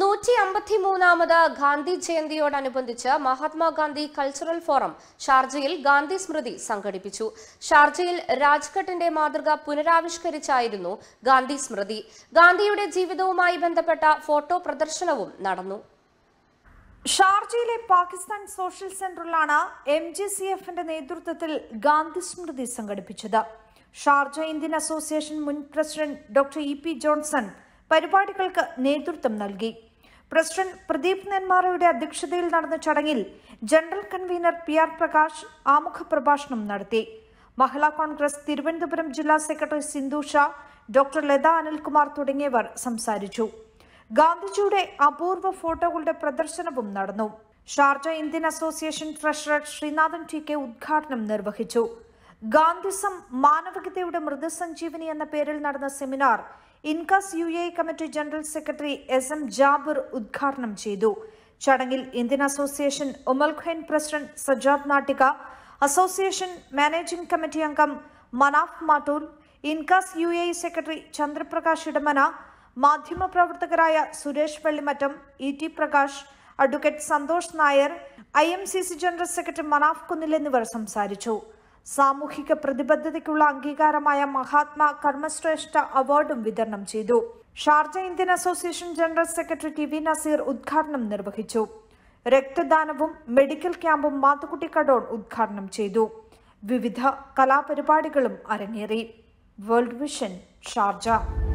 നൂറ്റി മൂന്നാമത് ഗാന്ധി ജയന്തിയോടനുബന്ധിച്ച് മഹാത്മാഗാന്ധി കൾച്ചറൽ ഫോറം ഷാർജയിൽ ഗാന്ധി സ്മൃതി സംഘടിപ്പിച്ചു ഷാർജയിൽ രാജ്ഘട്ടിന്റെ മാതൃക പുനരാവിഷ്കരിച്ചായിരുന്നു ഗാന്ധി സ്മൃതി ഗാന്ധിയുടെ ജീവിതവുമായി ബന്ധപ്പെട്ട ഫോട്ടോ പ്രദർശനവും നടന്നു ഷാർജയിലെ പാകിസ്ഥാൻ സോഷ്യൽ സെന്ററിലാണ് എം ജി സി എഫിന്റെ നേതൃത്വത്തിൽ ഗാന്ധി സ്മൃതി സംഘടിപ്പിച്ചത് ഷാർജ ഇന്ത്യൻ അസോസിയേഷൻ മുൻ president doctor E P Johnson പരിപാടികൾക്ക് നേതൃത്വം നൽകി പ്രസിഡന്റ് പ്രദീപ് നെന്മാറയുടെ അധ്യക്ഷതയിൽ നടന്ന ചടങ്ങിൽ general convener P R Prakash ആമുഖ പ്രഭാഷണം നടത്തി മഹിളാ കോൺഗ്രസ് തിരുവനന്തപുരം ജില്ലാ സെക്രട്ടറി സിന്ധു ഷാ ഡോക്ടർ ലത അനിൽകുമാർ തുടങ്ങിയവർ സംസാരിച്ചു ഗാന്ധിജിയുടെ അപൂർവ ഫോട്ടോകളുടെ പ്രദർശനവും നടന്നു Sharjah Indian association treasurer Sreenathan T K ഉദ്ഘാടനം നിർവഹിച്ചു ഗാന്ധിസം മാനവികതയുടെ മൃതസഞ്ജീവനി എന്ന പേരിൽ നടന്ന seminar Incas U A committee general secretary S M Jabir ഉദ്ഘാടനം ചെയ്തു ചടങ്ങിൽ Indian association Umm Al Quwain president Sajad Nattika association managing committee അംഗം Manaf Mattool Incas U A secretary Chandraprakash Edamana മാധ്യമപ്രവർത്തകരായ Suresh Vellimattom E T Prakash advocate Santhosh Nair I M C C general secretary Manaf Kunnil എന്നിവർ സംസാരിച്ചു സാമൂഹിക പ്രതിബദ്ധതയ്ക്കുള്ള അംഗീകാരമായ മഹാത്മാ കർമ്മശ്രേഷ്ഠ അവാർഡും വിതരണം ചെയ്തു Sharjah Indian association general secretary T V Naseer ഉദ്ഘാടനം നിർവഹിച്ചു രക്തദാനവും മെഡിക്കൽ ക്യാമ്പും മാത്തുക്കുട്ടി കടോൺ ഉദ്ഘാടനം ചെയ്തു വിവിധ കലാപരിപാടികളും അരങ്ങേറി വേൾഡ് വിഷൻ ഷാർജ